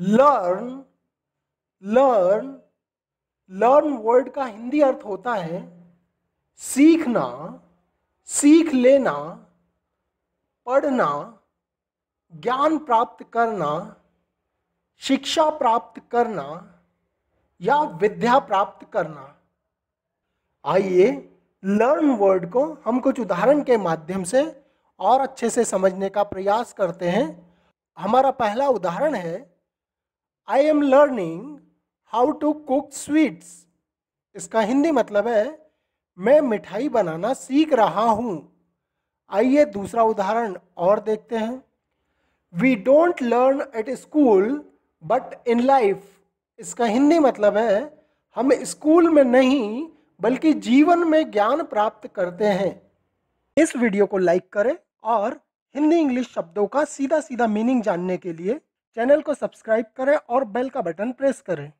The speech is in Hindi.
लर्न लर्न लर्न वर्ड का हिंदी अर्थ होता है सीखना सीख लेना पढ़ना ज्ञान प्राप्त करना शिक्षा प्राप्त करना या विद्या प्राप्त करना आइए लर्न वर्ड को हम कुछ उदाहरण के माध्यम से और अच्छे से समझने का प्रयास करते हैं हमारा पहला उदाहरण है I am learning how to cook sweets इसका हिंदी मतलब है मैं मिठाई बनाना सीख रहा हूँ आइए दूसरा उदाहरण और देखते हैं we don't learn at school but in life इसका हिंदी मतलब है हम स्कूल में नहीं बल्कि जीवन में ज्ञान प्राप्त करते हैं इस वीडियो को लाइक करें और हिंदी इंग्लिश शब्दों का सीधा सीधा मीनिंग जानने के लिए चैनल को सब्सक्राइब करें और बेल का बटन प्रेस करें